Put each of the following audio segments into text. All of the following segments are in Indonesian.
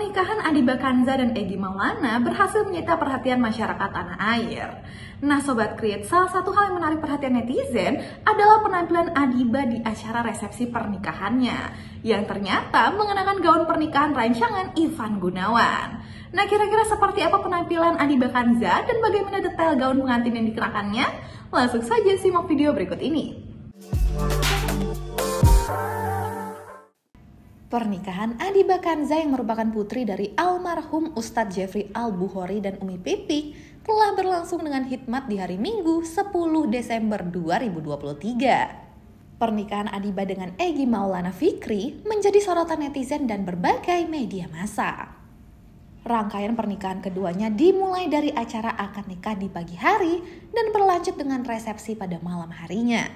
pernikahan Adi Bakanza dan Egi Maulana berhasil menyita perhatian masyarakat tanah air. Nah Sobat Create, salah satu hal yang menarik perhatian netizen adalah penampilan Adiba di acara resepsi pernikahannya yang ternyata mengenakan gaun pernikahan rancangan Ivan Gunawan. Nah kira-kira seperti apa penampilan Adiba Kanza dan bagaimana detail gaun pengantin yang dikenakannya? Langsung saja simak video berikut ini. pernikahan Adi Bakanza yang merupakan putri dari almarhum Ustadz Jeffrey al Buhori dan Umi Pipi telah berlangsung dengan hikmat di hari Minggu 10 Desember 2023. Pernikahan Adiba dengan Egi Maulana Fikri menjadi sorotan netizen dan berbagai media massa. Rangkaian pernikahan keduanya dimulai dari acara akad nikah di pagi hari dan berlanjut dengan resepsi pada malam harinya.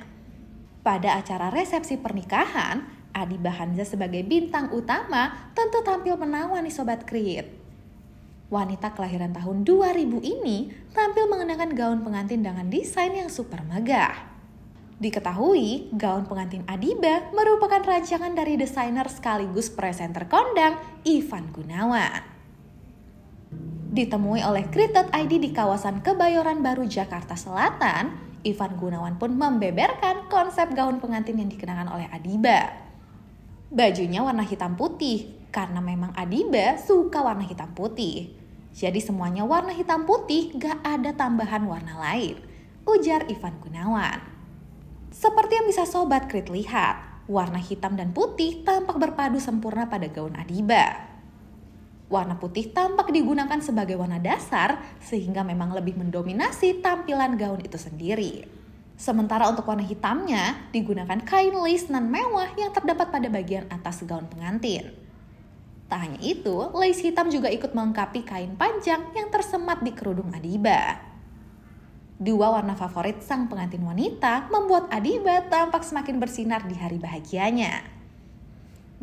Pada acara resepsi pernikahan, Adi Bahanza sebagai bintang utama tentu tampil menawan nih Sobat Krit. Wanita kelahiran tahun 2000 ini tampil mengenakan gaun pengantin dengan desain yang super megah. Diketahui, gaun pengantin Adiba merupakan rancangan dari desainer sekaligus presenter kondang Ivan Gunawan. Ditemui oleh id di kawasan Kebayoran Baru, Jakarta Selatan, Ivan Gunawan pun membeberkan konsep gaun pengantin yang dikenakan oleh Adiba. Bajunya warna hitam putih karena memang Adiba suka warna hitam putih. Jadi semuanya warna hitam putih gak ada tambahan warna lain. Ujar Ivan Gunawan. Seperti yang bisa sobat krit lihat, warna hitam dan putih tampak berpadu sempurna pada gaun Adiba. Warna putih tampak digunakan sebagai warna dasar sehingga memang lebih mendominasi tampilan gaun itu sendiri. Sementara untuk warna hitamnya digunakan kain lace nan mewah yang terdapat pada bagian atas gaun pengantin. Tak hanya itu, lace hitam juga ikut melengkapi kain panjang yang tersemat di kerudung Adiba. Dua warna favorit sang pengantin wanita membuat Adiba tampak semakin bersinar di hari bahagianya.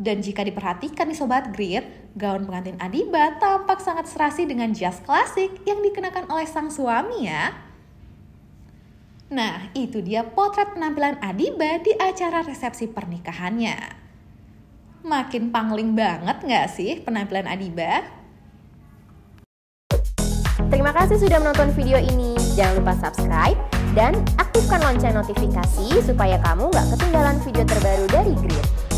Dan jika diperhatikan di Sobat Grid, gaun pengantin Adiba tampak sangat serasi dengan jas klasik yang dikenakan oleh sang suami ya. Nah, itu dia potret penampilan Adiba di acara resepsi pernikahannya. Makin pangling banget nggak sih penampilan Adiba? Terima kasih sudah menonton video ini. Jangan lupa subscribe dan aktifkan lonceng notifikasi supaya kamu nggak ketinggalan video terbaru dari Grid.